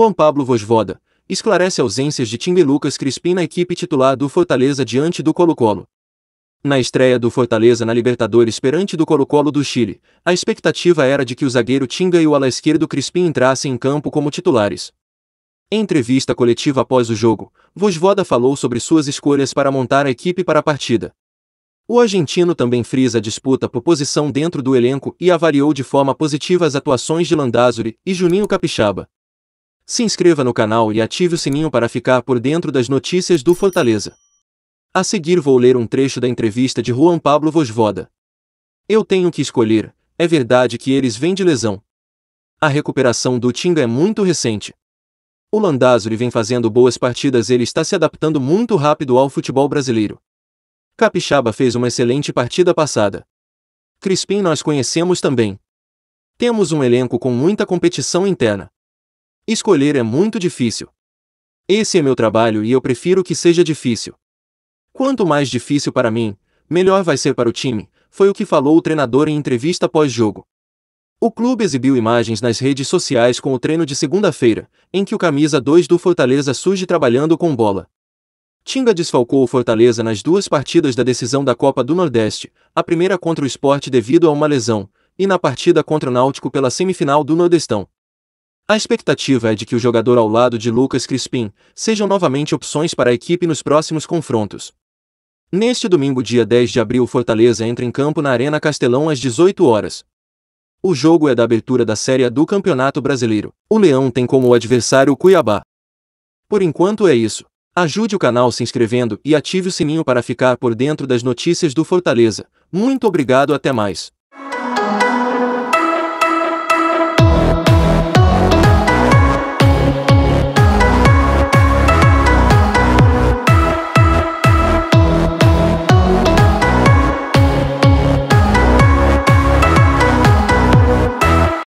Juan Pablo Vosvoda, esclarece ausências de e Lucas Crispim na equipe titular do Fortaleza diante do Colo-Colo. Na estreia do Fortaleza na Libertadores perante do Colo-Colo do Chile, a expectativa era de que o zagueiro Tinga e o ala esquerdo Crispim entrassem em campo como titulares. Em entrevista coletiva após o jogo, Vosvoda falou sobre suas escolhas para montar a equipe para a partida. O argentino também frisa a disputa por posição dentro do elenco e avaliou de forma positiva as atuações de Landázuri e Juninho Capixaba se inscreva no canal e ative o sininho para ficar por dentro das notícias do Fortaleza. A seguir vou ler um trecho da entrevista de Juan Pablo Vosvoda. Eu tenho que escolher, é verdade que eles vêm de lesão. A recuperação do Tinga é muito recente. O Landázuri vem fazendo boas partidas, ele está se adaptando muito rápido ao futebol brasileiro. Capixaba fez uma excelente partida passada. Crispim nós conhecemos também. Temos um elenco com muita competição interna. Escolher é muito difícil. Esse é meu trabalho e eu prefiro que seja difícil. Quanto mais difícil para mim, melhor vai ser para o time, foi o que falou o treinador em entrevista pós-jogo. O clube exibiu imagens nas redes sociais com o treino de segunda-feira, em que o camisa 2 do Fortaleza surge trabalhando com bola. Tinga desfalcou o Fortaleza nas duas partidas da decisão da Copa do Nordeste, a primeira contra o esporte devido a uma lesão, e na partida contra o Náutico pela semifinal do Nordestão. A expectativa é de que o jogador ao lado de Lucas Crispim sejam novamente opções para a equipe nos próximos confrontos. Neste domingo, dia 10 de abril, Fortaleza entra em campo na Arena Castelão às 18 horas. O jogo é da abertura da Série do Campeonato Brasileiro. O Leão tem como adversário o Cuiabá. Por enquanto é isso. Ajude o canal se inscrevendo e ative o sininho para ficar por dentro das notícias do Fortaleza. Muito obrigado, até mais.